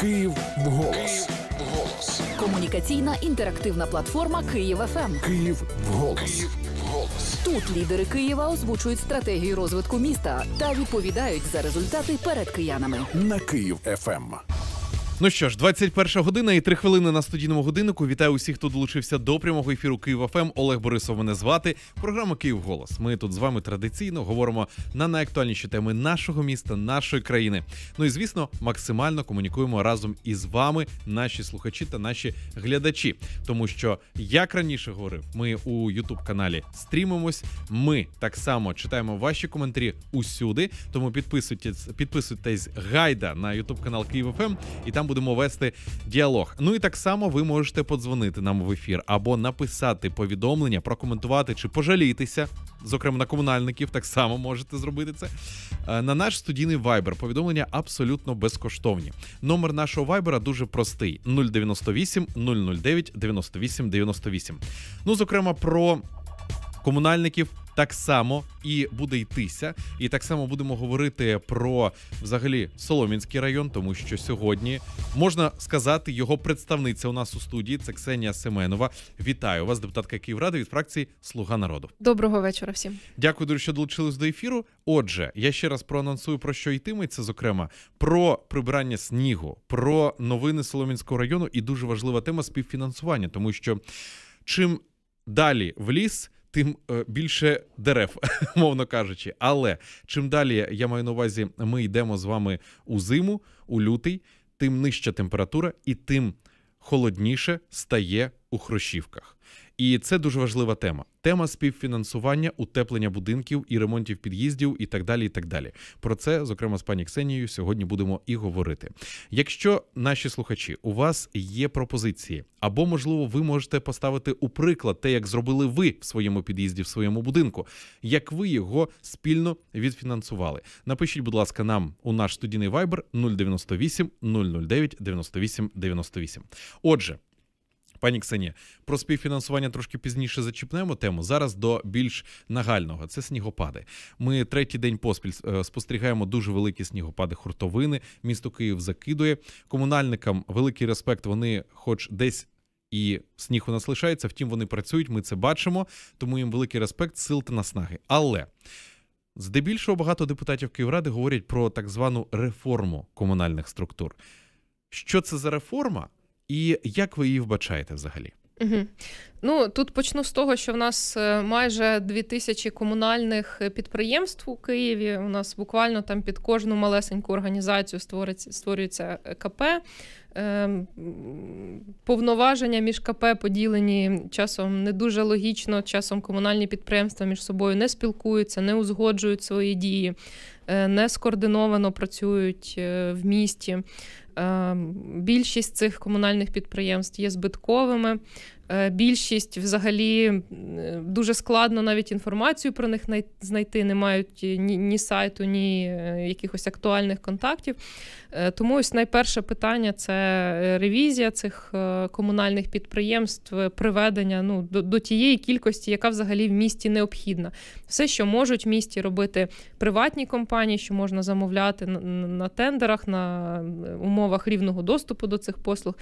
Київ голос Київ вголос. Комунікаційна інтерактивна платформа Київ ФМ. Ем. Київ вголос. Київ вголос. Тут лідери Києва озвучують стратегію розвитку міста та відповідають за результати перед киянами на Київ ФМ. Ну що ж, 21 година і 3 хвилини на студійному годиннику. Вітаю усіх, хто долучився до прямого ефіру Києва ФМ. Олег Борисов мене звати. Програма Київ Голос. Ми тут з вами традиційно говоримо на найактуальніші теми нашого міста, нашої країни. Ну і звісно, максимально комунікуємо разом із вами, наші слухачі та наші глядачі. Тому що, як раніше говорив, ми у Ютуб каналі стрімимось. Ми так само читаємо ваші коментарі усюди. Тому підписуйтесь, підписуйтесь гайда на Ютуб канал Київ ФМ і там будемо вести діалог. Ну і так само ви можете подзвонити нам в ефір або написати повідомлення, прокоментувати чи пожалітися. Зокрема, на комунальників так само можете зробити це. Е, на наш студійний вайбер повідомлення абсолютно безкоштовні. Номер нашого вайбера дуже простий: 098 009 98 98. Ну, зокрема, про комунальників. Так само і буде йтися, і так само будемо говорити про взагалі Соломінський район, тому що сьогодні можна сказати його представниця у нас у студії. Це Ксенія Семенова. Вітаю вас, депутатка Київради від фракції Слуга народу. Доброго вечора всім. Дякую, дуже, що долучились до ефіру. Отже, я ще раз проанонсую про що йтиметься, зокрема про прибирання снігу, про новини Соломінського району і дуже важлива тема співфінансування, тому що чим далі в ліс тим е, більше дерев, мовно кажучи. Але чим далі я маю на увазі, ми йдемо з вами у зиму, у лютий, тим нижча температура і тим холодніше стає у хрущівках. І це дуже важлива тема. Тема співфінансування, утеплення будинків і ремонтів під'їздів, і так далі. і так далі. Про це, зокрема, з пані Ксенією, сьогодні будемо і говорити. Якщо наші слухачі у вас є пропозиції, або можливо, ви можете поставити у приклад те, як зробили ви в своєму під'їзді, в своєму будинку, як ви його спільно відфінансували. Напишіть, будь ласка, нам у наш студійний вайбер 098 009 98 98. Отже. Пані Ксенія, про співфінансування трошки пізніше зачіпнемо тему. Зараз до більш нагального це снігопади. Ми третій день поспіль е, спостерігаємо дуже великі снігопади хуртовини. Місто Київ закидує комунальникам. Великий респект. Вони, хоч десь. І сніг у нас лишається, втім вони працюють. Ми це бачимо, тому їм великий респект, сил та наснаги. Але здебільшого багато депутатів Київради говорять про так звану реформу комунальних структур. Що це за реформа? І як ви її вбачаєте взагалі? Угу. Ну тут почну з того, що в нас е, майже дві тисячі комунальних підприємств у Києві. У нас буквально там під кожну малесеньку організацію створюється, створюється е, КП. Е, повноваження між КП поділені часом не дуже логічно. Часом комунальні підприємства між собою не спілкуються, не узгоджують свої дії, не скоординовано працюють в місті. Ем, більшість цих комунальних підприємств є збитковими. Е, більшість взагалі дуже складно навіть інформацію про них знайти, не мають ні, ні сайту, ні е, якихось актуальних контактів. Е, тому ось найперше питання це ревізія цих комунальних підприємств, приведення ну, до, до тієї кількості, яка взагалі в місті необхідна. Все, що можуть в місті робити приватні компанії, що можна замовляти на, на тендерах, на умовах рівного доступу до цих послуг,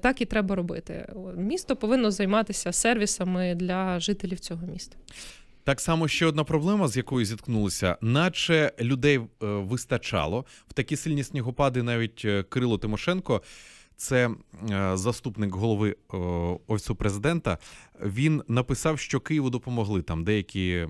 так і треба робити. Місто повинно активно займатися сервісами для жителів цього міста. Так само ще одна проблема, з якою зіткнулися, наче людей е, вистачало в такі сильні снігопади, навіть е, Кирило Тимошенко це е, заступник голови е, офісу президента. Він написав, що Києву допомогли там деякі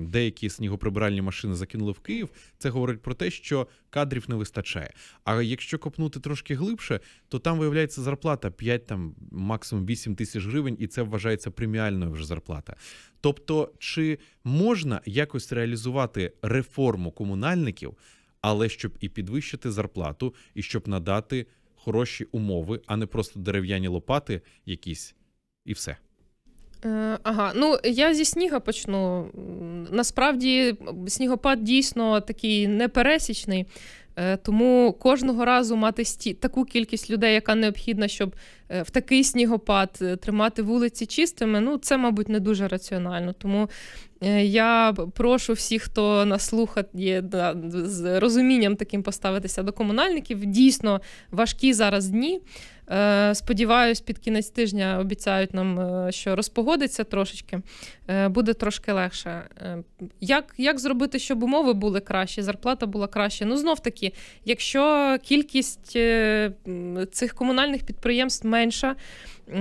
деякі снігоприбиральні машини закинули в Київ. Це говорить про те, що кадрів не вистачає. А якщо копнути трошки глибше, то там виявляється зарплата 5, там максимум 8 тисяч гривень, і це вважається преміальною вже зарплата. Тобто, чи можна якось реалізувати реформу комунальників, але щоб і підвищити зарплату, і щоб надати хороші умови, а не просто дерев'яні лопати якісь, і все. Е, ага, ну я зі сніга почну. Насправді, снігопад дійсно такий непересічний, е, тому кожного разу мати сті таку кількість людей, яка необхідна, щоб Е, в такий снігопад е, тримати вулиці чистими, ну це, мабуть, не дуже раціонально. Тому е, я прошу всіх, хто нас слухає, з розумінням таким поставитися до комунальників. Дійсно важкі зараз дні. Сподіваюсь, під кінець тижня обіцяють нам, що розпогодиться трошечки, буде трошки легше. Як як зробити, щоб умови були кращі, зарплата була краще? Ну знов таки, якщо кількість цих комунальних підприємств має менша.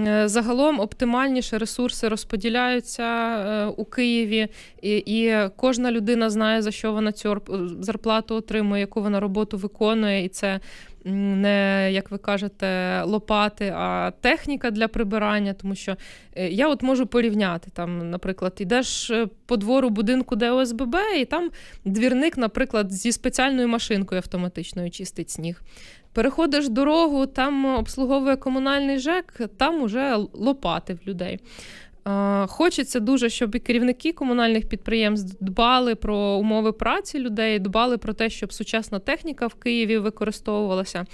Е, загалом оптимальніше ресурси розподіляються е, у Києві, і, і кожна людина знає, за що вона цю зарплату отримує, яку вона роботу виконує, і це. Не, як ви кажете, лопати, а техніка для прибирання, тому що е, я от можу порівняти там, наприклад, йдеш по двору будинку, де ОСББ, і там двірник, наприклад, зі спеціальною машинкою автоматичною чистить сніг. Переходиш дорогу, там обслуговує комунальний ЖЕК, там уже лопати в людей. Е, хочеться дуже, щоб і керівники комунальних підприємств дбали про умови праці людей, дбали про те, щоб сучасна техніка в Києві використовувалася.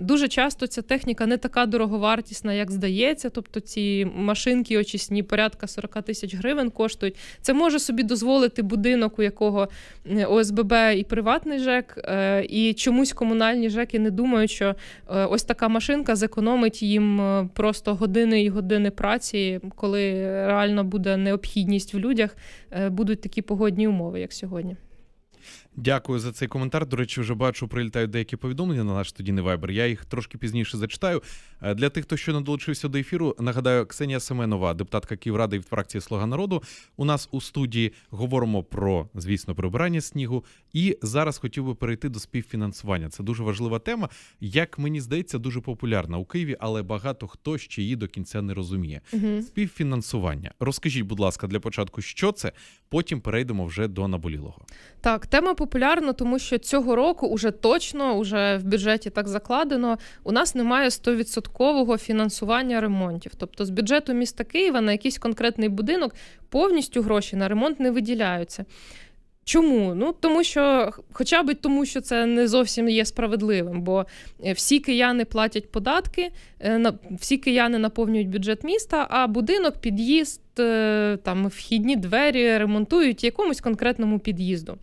Дуже часто ця техніка не така дороговартісна, як здається. Тобто, ці машинки очисні, порядка 40 тисяч гривень коштують. Це може собі дозволити будинок, у якого е, ОСББ і приватний ЖЕК, е, і чомусь комунальні ЖЕКи не думають, що ось така машинка зекономить їм просто години і години праці, коли реально буде необхідність в людях, е, будуть такі погодні умови, як сьогодні. Дякую за цей коментар. До речі, вже бачу, прилітають деякі повідомлення на наш тоді не вайбер. Я їх трошки пізніше зачитаю. Е, для тих, хто ще не долучився до ефіру, нагадаю, Ксенія Семенова, депутатка Київради від фракції Слуга народу. У нас у студії говоримо про, звісно, прибирання снігу. І зараз хотів би перейти до співфінансування. Це дуже важлива тема. Як мені здається, дуже популярна у Києві, але багато хто ще її до кінця не розуміє. Угу. Співфінансування. Розкажіть, будь ласка, для початку, що це? Потім перейдемо вже до наболілого. Так, тема популярно, тому що цього року уже точно уже в бюджеті так закладено. У нас немає 100% фінансування ремонтів. Тобто з бюджету міста Києва на якийсь конкретний будинок повністю гроші на ремонт не виділяються. Чому? Ну тому, що хоча б тому, що це не зовсім є справедливим, бо е, всі кияни платять податки, е, всі кияни наповнюють бюджет міста, а будинок, під'їзд, е, там вхідні двері ремонтують якомусь конкретному під'їзду.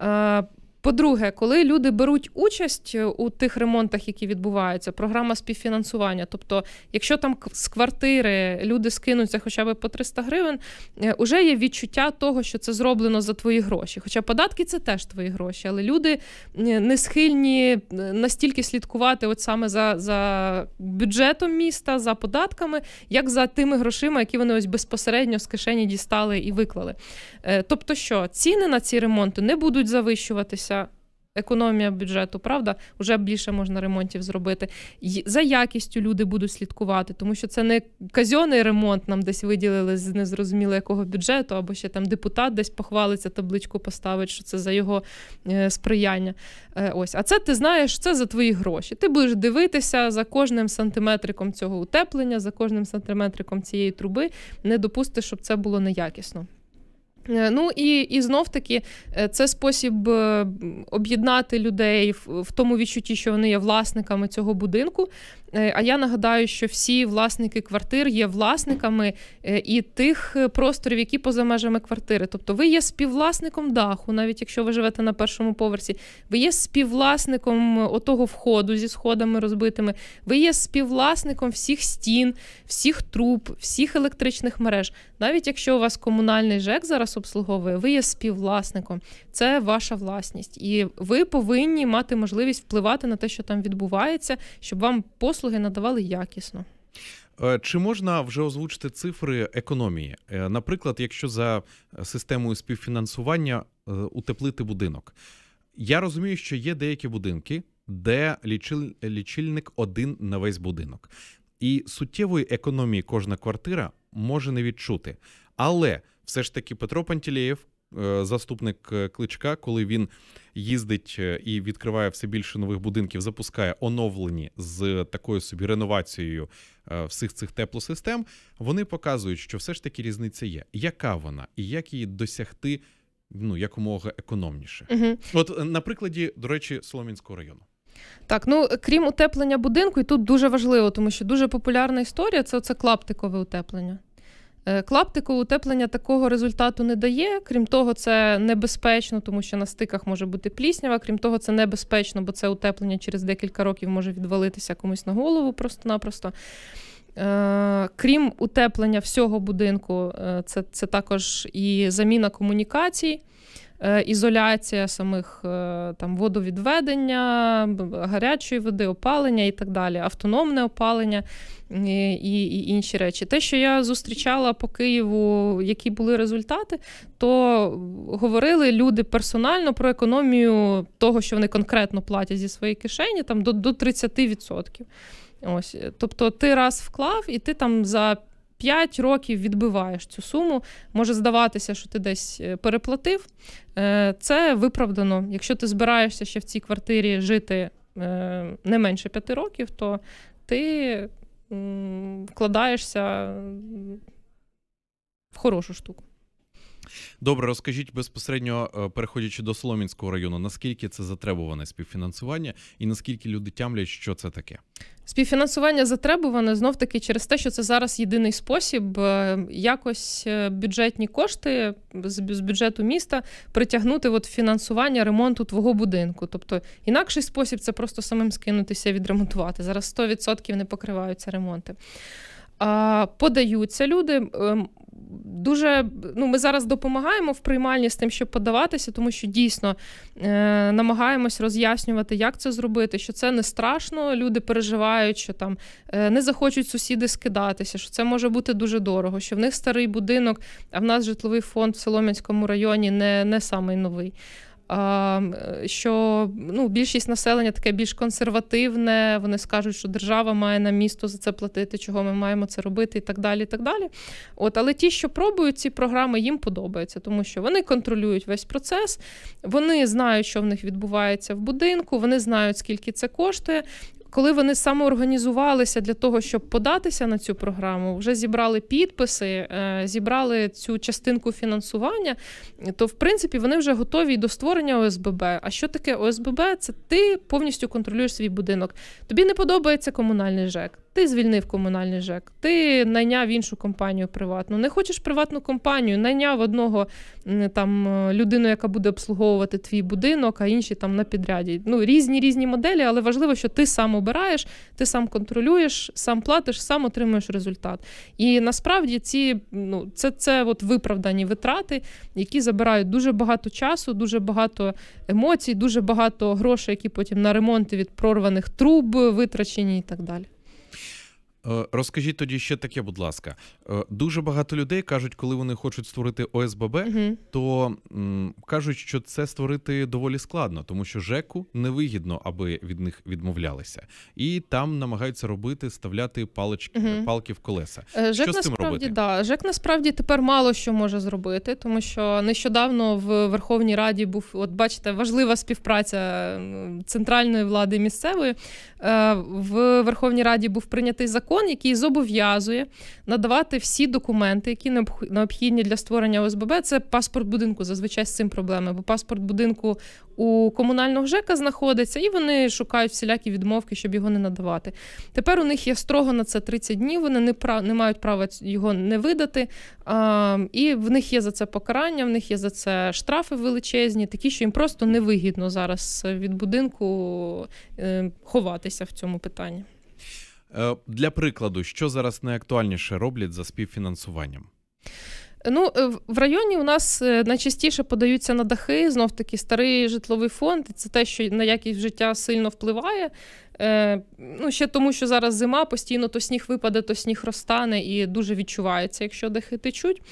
Uh, По-друге, коли люди беруть участь е, у тих ремонтах, які відбуваються, програма співфінансування. Тобто, якщо там з квартири люди скинуться хоча б по 300 гривень, е, уже є відчуття того, що це зроблено за твої гроші. Хоча податки це теж твої гроші, але люди е, не схильні настільки слідкувати, от саме за, за бюджетом міста, за податками, як за тими грошима, які вони ось безпосередньо з кишені дістали і виклали. Тобто, що ціни на ці ремонти не будуть завищуватися економія бюджету, правда, вже більше можна ремонтів зробити. За якістю люди будуть слідкувати, тому що це не казьоний ремонт, нам десь виділили з незрозуміло якого бюджету, або ще там депутат десь похвалиться, табличку поставить, що це за його е, сприяння. Е, ось, а це ти знаєш, це за твої гроші. Ти будеш дивитися за кожним сантиметриком цього утеплення, за кожним сантиметриком цієї труби. Не допусти, щоб це було неякісно. Е, ну і і знов таки е, це спосіб е, об'єднати людей в, в тому відчутті, що вони є власниками цього будинку. Е, а я нагадаю, що всі власники квартир є власниками е, і тих е, просторів, які поза межами квартири. Тобто, ви є співвласником даху, навіть якщо ви живете на першому поверсі, ви є співвласником отого входу зі сходами розбитими. Ви є співвласником всіх стін, всіх труб, всіх електричних мереж. Навіть якщо у вас комунальний ЖЕК зараз обслуговує, ви є співвласником. Це ваша власність, і ви повинні мати можливість впливати на те, що там відбувається, щоб вам послуги послуги надавали якісно. Е, чи можна вже озвучити цифри економії? Е, наприклад, якщо за е, системою співфінансування утеплити будинок, я розумію, що є деякі будинки, де лічильник один на весь будинок, і суттєвої економії кожна квартира може не відчути. Але все ж таки Петро Пантілеєв Е, заступник е, кличка, коли він їздить е, і відкриває все більше нових будинків, запускає оновлені з такою собі реновацією всіх цих теплосистем, вони показують, що все ж таки різниця є. Яка вона і як її досягти ну якомога економніше? Угу. От на прикладі, до речі, Соломінського району. Так, ну крім утеплення будинку, і тут дуже важливо, тому що дуже популярна історія це оце клаптикове утеплення. Е, клаптику утеплення такого результату не дає. Крім того, це небезпечно, тому що на стиках може бути пліснява. Крім того, це небезпечно, бо це утеплення через декілька років може відвалитися комусь на голову просто-напросто. Е, крім утеплення всього будинку, е, це це також і заміна комунікацій. Е, ізоляція самих е, там водовідведення, гарячої води, опалення і так далі, автономне опалення і, і інші речі. Те, що я зустрічала по Києву, які були результати, то говорили люди персонально про економію того, що вони конкретно платять зі своєї кишені, там до, до 30%. Ось, тобто ти раз вклав, і ти там за 5 років відбиваєш цю суму. Може здаватися, що ти десь е, переплатив. Е, це виправдано. Якщо ти збираєшся ще в цій квартирі жити е, не менше 5 років, то ти вкладаєшся в хорошу штуку. Добре, розкажіть безпосередньо, е, переходячи до Соломінського району, наскільки це затребуване співфінансування, і наскільки люди тямлять, що це таке? Співфінансування затребуване знов таки через те, що це зараз єдиний спосіб е, якось е, бюджетні кошти з бюджету міста притягнути от фінансування ремонту твого будинку. Тобто інакший спосіб це просто самим скинутися, відремонтувати. Зараз 100% не покриваються ремонти подаються люди. Ем, дуже ну, ми зараз допомагаємо в приймальні з тим, щоб подаватися, тому що дійсно е, намагаємось роз'яснювати, як це зробити, що це не страшно. Люди переживають, що там е, не захочуть сусіди скидатися, що це може бути дуже дорого, що в них старий будинок, а в нас житловий фонд в Солом'янському районі не не самий новий. Що ну, більшість населення таке більш консервативне, вони скажуть, що держава має на місто за це платити, чого ми маємо це робити, і так далі. і так далі. От, Але ті, що пробують ці програми, їм подобається, тому що вони контролюють весь процес, вони знають, що в них відбувається в будинку, вони знають, скільки це коштує коли вони самоорганізувалися для того, щоб податися на цю програму, вже зібрали підписи, е, зібрали цю частинку фінансування, то в принципі вони вже готові до створення ОСББ. А що таке ОСББ? Це ти повністю контролюєш свій будинок. Тобі не подобається комунальний ЖЕК. Ти звільнив комунальний ЖЕК, ти найняв іншу компанію приватну. Не хочеш приватну компанію, найняв одного там е, людину, яка буде обслуговувати твій будинок, а інші там на підряді. Ну різні різні моделі, але важливо, що ти сам обираєш, ти сам контролюєш, сам платиш, сам отримуєш результат. І насправді ці ну це це от виправдані витрати, які забирають дуже багато часу, дуже багато емоцій, дуже багато грошей, які потім на ремонти від прорваних труб витрачені і так далі. Е, розкажіть тоді ще таке, будь ласка. Е, дуже багато людей кажуть, коли вони хочуть створити ОСББ, угу. то м, кажуть, що це створити доволі складно, тому що ЖЕКу невигідно, аби від них відмовлялися, і там намагаються робити ставляти палички угу. палки в колеса. Жек що насправді, з цим робити? Да. Жек насправді тепер мало що може зробити, тому що нещодавно в Верховній Раді був от бачите важлива співпраця центральної влади і місцевої в Верховній Раді був прийнятий закон закон, який зобов'язує надавати всі документи, які необхідні для створення ОСББ. Це паспорт будинку. Зазвичай з цим проблеми, бо паспорт будинку у комунального ЖЕКа знаходиться, і вони шукають всілякі відмовки, щоб його не надавати. Тепер у них є строго на це 30 днів. Вони не пра не мають права його не видати. А, І в них є за це покарання, в них є за це штрафи величезні, такі, що їм просто невигідно зараз від будинку е, ховатися в цьому питанні. Е, для прикладу, що зараз найактуальніше роблять за співфінансуванням? Ну, е, в районі у нас е, найчастіше подаються на дахи, знов таки старий житловий фонд. Це те, що на якість життя сильно впливає. Е, ну, Ще тому, що зараз зима, постійно то сніг випаде, то сніг розтане і дуже відчувається, якщо дахи течуть.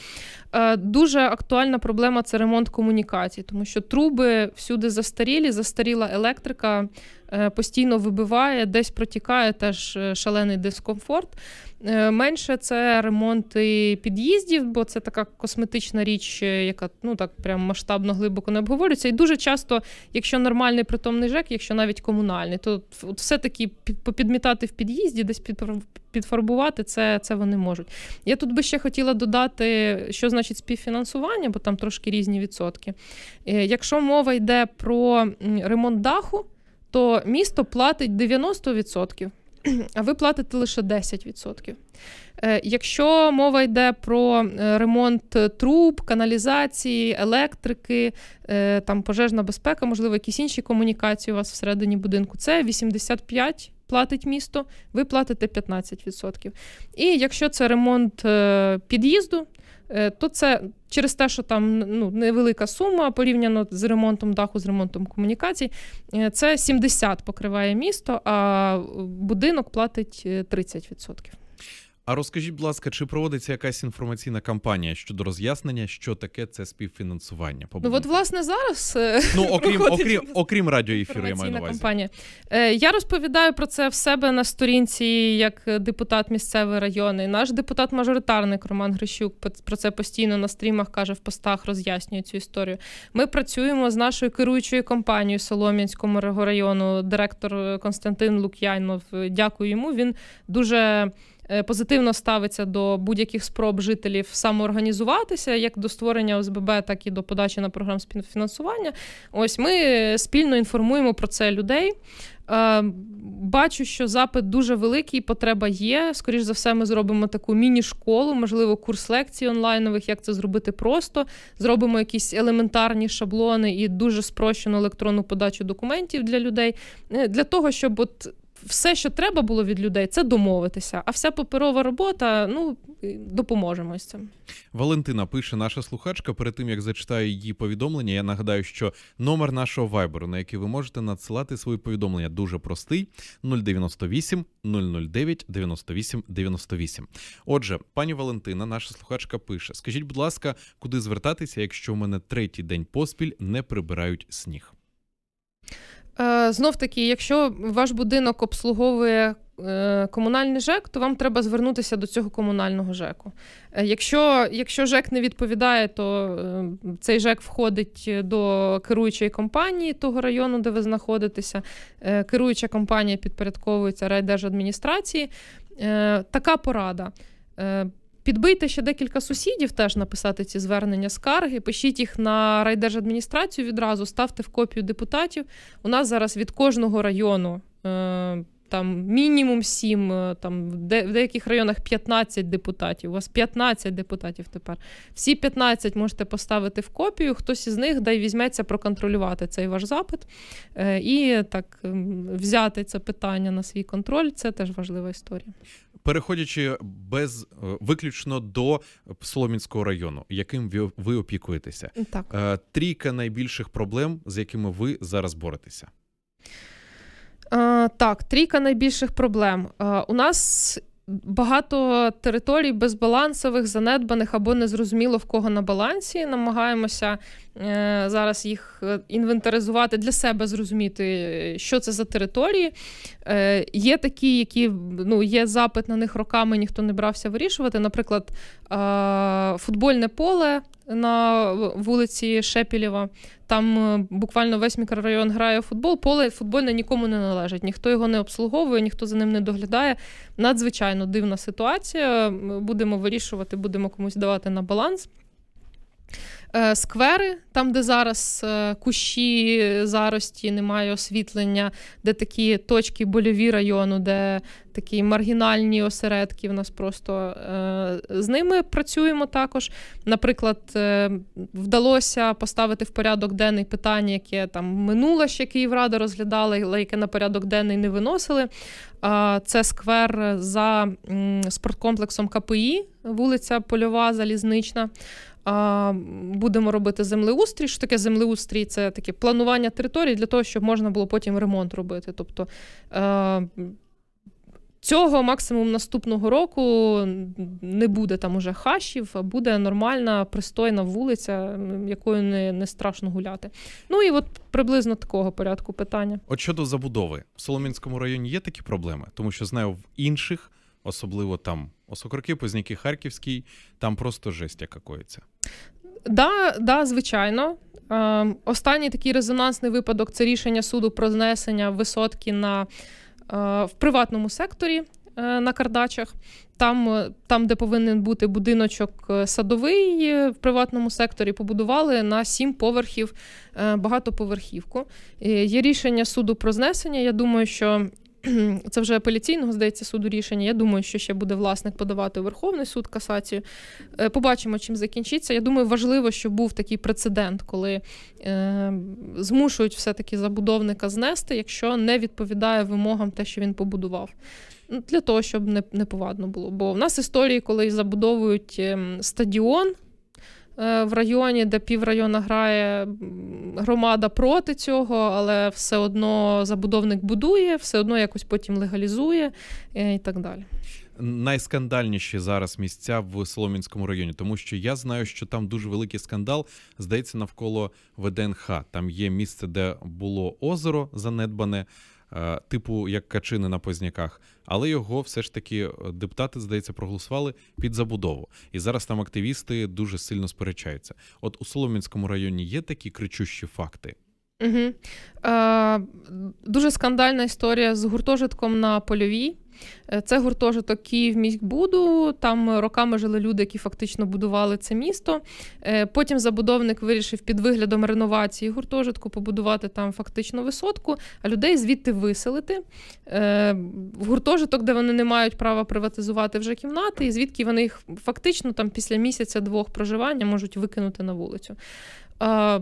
Е, дуже актуальна проблема це ремонт комунікацій, тому що труби всюди застарілі, застаріла електрика е, постійно вибиває, десь протікає теж е, шалений дискомфорт. Е, менше це ремонти під'їздів, бо це така косметична річ, е, яка ну так прям масштабно глибоко не обговорюється. І дуже часто, якщо нормальний притомний ЖЕК, якщо навіть комунальний, то все все-таки попідмітати в під'їзді, десь підфарбувати це це вони можуть. Я тут би ще хотіла додати, що значить співфінансування, бо там трошки різні відсотки. Е, якщо мова йде про ремонт даху, то місто платить 90% а ви платите лише 10%. Е, якщо мова йде про е, ремонт труб, каналізації, електрики, е, там пожежна безпека, можливо, якісь інші комунікації у вас всередині будинку, це 85%. Платить місто, ви платите 15%. І якщо це ремонт під'їзду, Е, то це через те, що там ну, невелика сума порівняно з ремонтом даху, з ремонтом комунікацій, е, це 70 покриває місто, а будинок платить 30%. Е, а розкажіть, будь ласка, чи проводиться якась інформаційна кампанія щодо роз'яснення, що таке це співфінансування? Ну, от, власне, зараз е, ну окрім окрім окрім радіоефіру, я маю на увазі. кампанія. Е, Я розповідаю про це в себе на сторінці як депутат місцевої райони. Наш депутат-мажоритарник Роман Грищук про це постійно на стрімах каже в постах, роз'яснює цю історію. Ми працюємо з нашою керуючою компанією Солом'янському району. Директор Константин Лук'янов. Е, дякую йому. Він дуже. Е, позитивно ставиться до будь-яких спроб жителів самоорганізуватися, як до створення ОСББ, так і до подачі на програм співфінансування. Ось ми спільно інформуємо про це людей. Е, бачу, що запит дуже великий, потреба є. Скоріше за все, ми зробимо таку міні-школу, можливо, курс лекцій онлайнових, як це зробити просто. Зробимо якісь елементарні шаблони і дуже спрощену електронну подачу документів для людей е, для того, щоб от все, що треба було від людей, це домовитися. А вся паперова робота, ну допоможемо з цим. Валентина пише наша слухачка. Перед тим як зачитаю її повідомлення, я нагадаю, що номер нашого вайберу, на який ви можете надсилати свої повідомлення, дуже простий: 098 009 98 98. Отже, пані Валентина, наша слухачка, пише: Скажіть, будь ласка, куди звертатися, якщо у мене третій день поспіль не прибирають сніг? Е, Знов таки, якщо ваш будинок обслуговує е, комунальний ЖЕК, то вам треба звернутися до цього комунального ЖЕКу. Е, якщо якщо ЖЕК не відповідає, то цей ЖЕК входить до керуючої компанії того району, де ви знаходитеся. Керуюча компанія підпорядковується райдержадміністрації. Така порада. Підбийте ще декілька сусідів, теж написати ці звернення скарги. Пишіть їх на райдержадміністрацію відразу, ставте в копію депутатів. У нас зараз від кожного району. Е- там мінімум 7, е, там в деяких районах 15 депутатів. У вас 15 депутатів тепер. Всі 15 можете поставити в копію. Хтось із них дай візьметься проконтролювати цей ваш запит е, і так ем, взяти це питання на свій контроль. Це теж важлива історія переходячи без е, виключно до Соломінського району, яким ви, ви опікуєтеся, так е, трійка найбільших проблем, з якими ви зараз боретеся. Е, так, трійка найбільших проблем. У нас багато територій безбалансових, занедбаних або незрозуміло в кого на балансі. Намагаємося е, зараз їх е, інвентаризувати для себе, зрозуміти, е, що це за території. Є такі, які ну, є запит на них роками, ніхто не брався вирішувати. Наприклад, футбольне поле на вулиці Шепілєва. Там е, буквально весь мікрорайон грає в футбол. Поле футбольне нікому не належить, ніхто його не обслуговує, ніхто за ним не доглядає. Надзвичайно дивна ситуація. Будемо вирішувати, будемо комусь давати на баланс. Е, сквери, там, де зараз е, кущі зарості, немає освітлення, де такі точки больові району, де такі маргінальні осередки. В нас просто е, з ними працюємо також. Наприклад, вдалося поставити в порядок денний питання, яке там минуло ще Київрада розглядала, але яке на порядок денний не виносили. Це сквер за спорткомплексом КПІ, вулиця Польова Залізнична. Будемо робити землеустрій. Що таке землеустрій? Це таке планування території для того, щоб можна було потім ремонт робити. Тобто цього максимум наступного року не буде там уже хашів, а буде нормальна, пристойна вулиця, якою не, не страшно гуляти. Ну і от приблизно такого порядку питання. От щодо забудови в Соломінському районі є такі проблеми, тому що знаю в інших, особливо там Осокорки, Позняки, Харківський, там просто жесть яка коїться. Да, да, звичайно. Ем, останній такий резонансний випадок це рішення суду про знесення висотки на, е, в приватному секторі е, на кардачах. Там, е, там, де повинен бути будиночок садовий в приватному секторі, побудували на сім поверхів багатоповерхівку. Є рішення суду про знесення. Я думаю, що це вже апеляційного здається суду рішення. Я думаю, що ще буде власник подавати у Верховний суд касацію. Е, побачимо, чим закінчиться. Я думаю, важливо, що був такий прецедент, коли е, змушують все-таки забудовника знести, якщо не відповідає вимогам те, що він побудував. Для того, щоб не повадно було. Бо в нас історії, коли забудовують ем, стадіон. Е, в районі, де піврайона грає громада проти цього, але все одно забудовник будує, все одно якось потім легалізує е, і так далі. Найскандальніші зараз місця в Соломінському районі, тому що я знаю, що там дуже великий скандал здається навколо ВДНХ. Там є місце, де було озеро занедбане. Е, типу як качини на Позняках, але його все ж таки е, депутати, здається, проголосували під забудову. І зараз там активісти дуже сильно сперечаються. От у Солом'янському районі є такі кричущі факти. Угу. Е, Дуже скандальна історія з гуртожитком на польовій. Е, це гуртожиток Київ міськбуду. Там роками жили люди, які фактично будували це місто. Е, потім забудовник вирішив під виглядом реновації гуртожитку побудувати там фактично висотку, а людей звідти виселити в е, гуртожиток, де вони не мають права приватизувати вже кімнати, і звідки вони їх фактично там після місяця-двох проживання можуть викинути на вулицю е,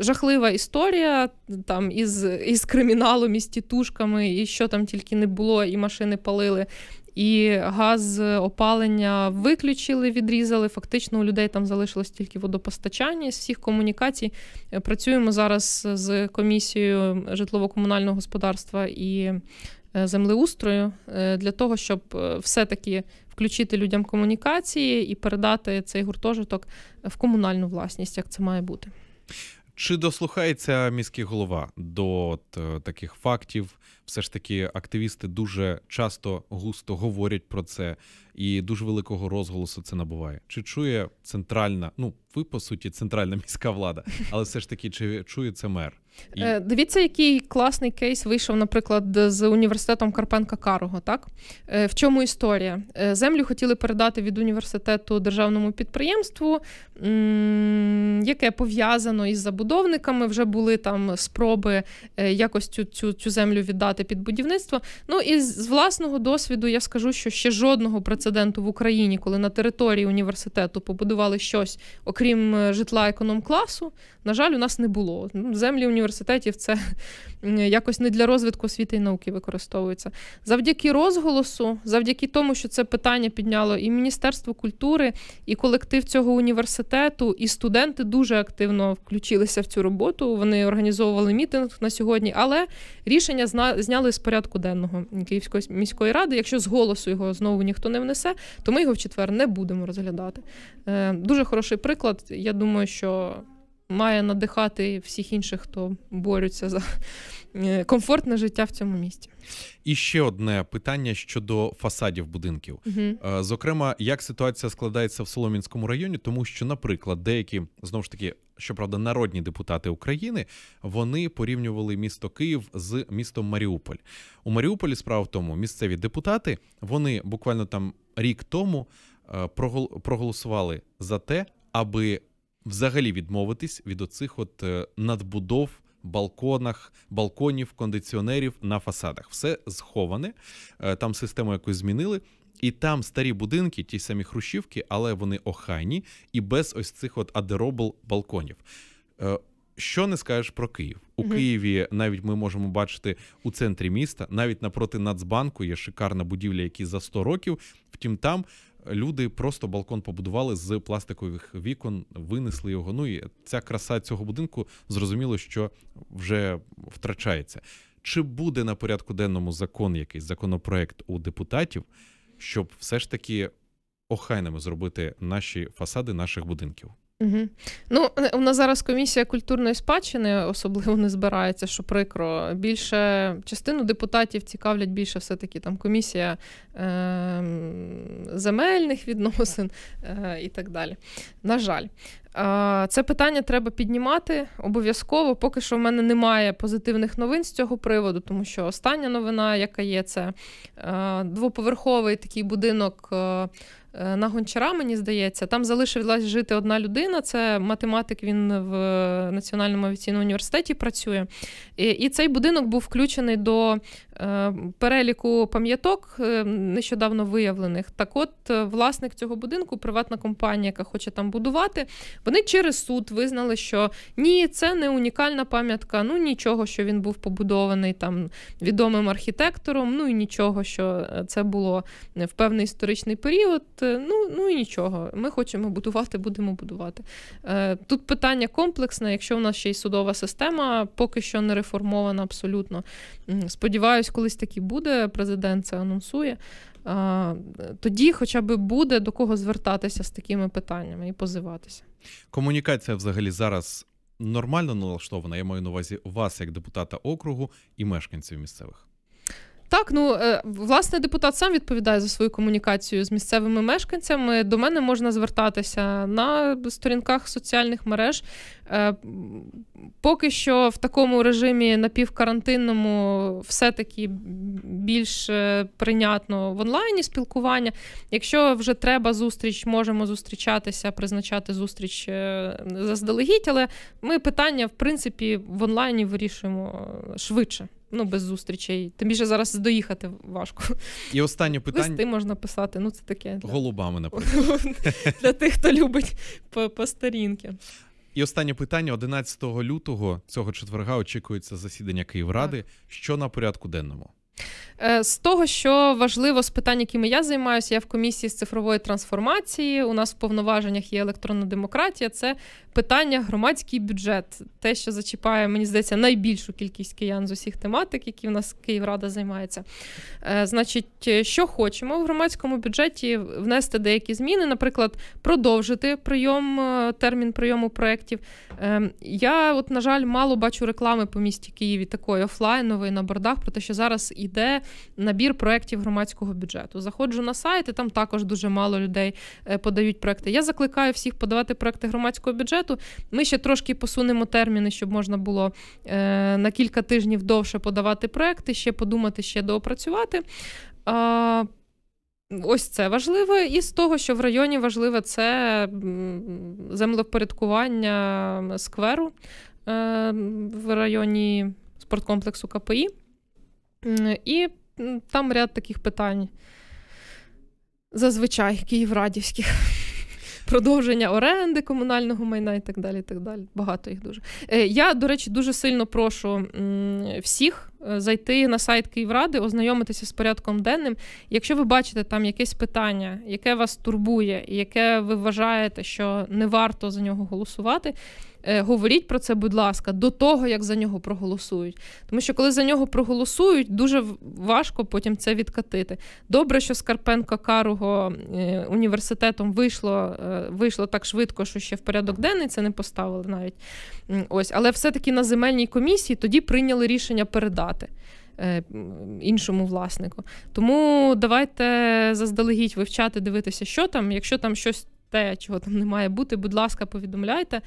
жахлива історія там із із криміналом, із тітушками, і що там тільки не було, і машини палили. І газ е, опалення виключили, відрізали. Фактично, у людей там залишилось тільки водопостачання з всіх комунікацій. Е, працюємо зараз з комісією житлово-комунального господарства і Е, землеустрою е, для того, щоб е, все-таки включити людям комунікації і передати цей гуртожиток в комунальну власність, як це має бути. Чи дослухається міський голова до от, таких фактів? Все ж таки, активісти дуже часто густо говорять про це, і дуже великого розголосу це набуває. Чи чує центральна? Ну ви по суті, центральна міська влада, але все ж таки, чи чує це мер? Е, дивіться, який класний кейс вийшов, наприклад, з університетом Карпенка Карого. Так е, в чому історія? Е, землю хотіли передати від університету державному підприємству, яке пов'язано із забудовниками. Вже були там спроби якось цю цю, цю землю віддати під будівництво. Ну і з власного досвіду я скажу, що ще жодного прецеденту в Україні, коли на території університету побудували щось, окрім житла економ класу, на жаль, у нас не було. Землі університету університетів це якось не для розвитку освіти і науки використовується. Завдяки розголосу, завдяки тому, що це питання підняло і Міністерство культури, і колектив цього університету, і студенти дуже активно включилися в цю роботу. Вони організовували мітинг на сьогодні, але рішення зняли з порядку денного Київської міської ради. Якщо з голосу його знову ніхто не внесе, то ми його в четвер не будемо розглядати. Е, дуже хороший приклад. Я думаю, що має надихати всіх інших, хто борються за е, комфортне життя в цьому місті. І ще одне питання щодо фасадів будинків. Угу. Зокрема, як ситуація складається в Соломінському районі, тому що, наприклад, деякі знову ж таки. Щоправда, народні депутати України вони порівнювали місто Київ з містом Маріуполь. У Маріуполі справа в тому, місцеві депутати вони буквально там рік тому е, проголосували за те, аби взагалі відмовитись від оцих от е, надбудов. Балконах, балконів, кондиціонерів на фасадах все сховане. Е, там систему якось змінили, і там старі будинки, ті самі хрущівки, але вони охайні і без ось цих от адеробл балконів. Е, що не скажеш про Київ у Києві? Навіть ми можемо бачити у центрі міста, навіть напроти Нацбанку є шикарна будівля, які за 100 років. Втім, там люди просто балкон побудували з пластикових вікон, винесли його. Ну і ця краса цього будинку зрозуміло, що вже втрачається. Чи буде на порядку денному закон якийсь законопроект у депутатів, щоб все ж таки охайними зробити наші фасади наших будинків? Угу. Ну, е, у нас зараз комісія культурної спадщини особливо не збирається, що прикро. Більше частину депутатів цікавлять більше все-таки там комісія е, земельних відносин е, і так далі. На жаль, це питання треба піднімати обов'язково. Поки що в мене немає позитивних новин з цього приводу, тому що остання новина, яка є, це двоповерховий такий будинок е, на гончара, мені здається. Там залишилась жити одна людина. Це математик. Він в Національному авіаційному університеті працює. І цей будинок був включений до е, переліку пам'яток, е, нещодавно виявлених. Так, от власник цього будинку, приватна компанія, яка хоче там будувати. Вони через суд визнали, що ні, це не унікальна пам'ятка, ну нічого, що він був побудований там відомим архітектором, ну і нічого, що е, це було в певний історичний період. Е, ну ну і нічого. Ми хочемо будувати, будемо будувати. Е, тут питання комплексне, якщо в нас ще й судова система, поки що не реформована абсолютно. Сподіваюсь, колись таки буде. Президент це анонсує тоді хоча б буде до кого звертатися з такими питаннями і позиватися. Комунікація взагалі зараз нормально налаштована. Я маю на увазі вас як депутата округу і мешканців місцевих. Так, ну е, власне депутат сам відповідає за свою комунікацію з місцевими мешканцями. До мене можна звертатися на сторінках соціальних мереж. Е, поки що в такому режимі напівкарантинному все-таки більш е, прийнятно в онлайні спілкування. Якщо вже треба зустріч, можемо зустрічатися, призначати зустріч заздалегідь, але ми питання в принципі в онлайні вирішуємо швидше ну, без зустрічей. Тим більше зараз доїхати важко. І останнє питання. Листи можна писати. Ну, це таке. Для... Голубами, наприклад. Для тих, хто любить по, старінки. І останнє питання: 11 лютого цього четверга очікується засідання Київради. Так. Що на порядку денному? Е, з того, що важливо з питань, якими я займаюся, я в комісії з цифрової трансформації. У нас в повноваженнях є електронна демократія. Це питання громадський бюджет, те, що зачіпає, мені здається, найбільшу кількість киян з усіх тематик, які в нас Київрада займається. Е, значить, е, що хочемо в громадському бюджеті внести деякі зміни, наприклад, продовжити прийом термін прийому проєктів. Ем, я, от, на жаль, мало бачу реклами по місті Києві такої офлайнової на бордах, про те, що зараз йде набір проєктів громадського бюджету. Заходжу на сайт, і там також дуже мало людей е, подають проекти. Я закликаю всіх подавати проекти громадського бюджету. Ми ще трошки посунемо терміни, щоб можна було е, на кілька тижнів довше подавати проекти, ще подумати, ще доопрацювати. Ось це важливо, і з того, що в районі важливе це землевпорядкування скверу е, в районі спорткомплексу КПІ. І там ряд таких питань зазвичай київрадівських. Продовження оренди комунального майна і так далі. і так далі. Багато їх дуже. Е, я, до речі, дуже сильно прошу всіх е, зайти на сайт Київради, ознайомитися з порядком денним. Якщо ви бачите там якесь питання, яке вас турбує, яке ви вважаєте, що не варто за нього голосувати. Е, говоріть про це, будь ласка, до того, як за нього проголосують. Тому що, коли за нього проголосують, дуже важко потім це відкатити. Добре, що Скарпенко Карого е, університетом вийшло е, вийшло так швидко, що ще в порядок денний це не поставили навіть. Ось, Але все-таки на земельній комісії тоді прийняли рішення передати. Іншому власнику. Тому давайте заздалегідь вивчати, дивитися, що там. Якщо там щось те, чого там не має бути. Будь ласка, повідомляйте.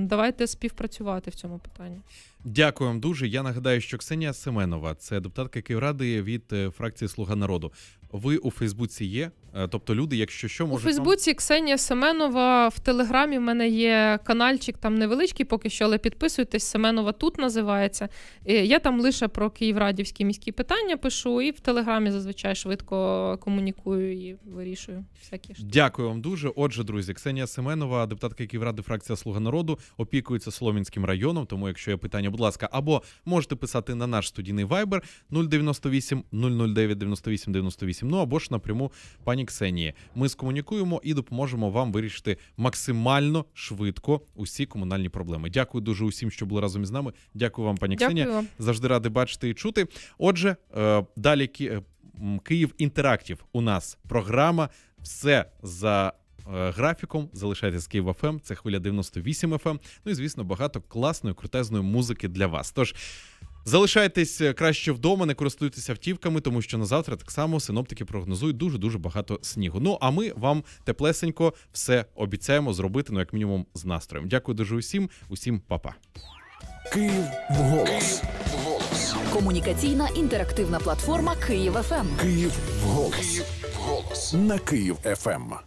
Давайте співпрацювати в цьому питанні. Дякую вам дуже. Я нагадаю, що Ксенія Семенова, це депутатка Київради від е, фракції Слуга народу ви у Фейсбуці є. Е, тобто люди, якщо що, можуть... У Фейсбуці там... Ксенія Семенова в Телеграмі в мене є каналчик, там невеличкий поки що, але підписуйтесь. Семенова тут називається. Я там лише про київрадівські міські питання пишу, і в Телеграмі зазвичай швидко комунікую і вирішую. Всякі штуки. Дякую вам дуже. Отже, друзі, Ксенія Семенова, депутатка Київради, фракція Слуга народу, опікується Соломінським районом. Тому, якщо є питання, будь ласка, або можете писати на наш студійний вайбер 098 009 98 98 ну або ж напряму пані Ксенії. Ми скомунікуємо і допоможемо вам вирішити максимально швидко усі комунальні проблеми. Дякую дуже усім, що були разом із нами. Дякую вам, пані Ксенія. Завжди ради бачити і чути. Отже, е, далі Київ інтерактів. У нас програма. Все за е, графіком. Залишайтесь з Києва ФМ. Ем. Це хвиля 98 FM. Ем. Ну і звісно, багато класної крутезної музики для вас. Тож. Залишайтесь е, краще вдома, не користуйтеся автівками, тому що на завтра так само синоптики прогнозують дуже дуже багато снігу. Ну а ми вам теплесенько все обіцяємо зробити, ну як мінімум, з настроєм. Дякую дуже усім, усім, па-па. Київ вголос. Комунікаційна інтерактивна платформа Київ ФМ. Ем». Київ вголос. Київ вголос. на Київ ФМ.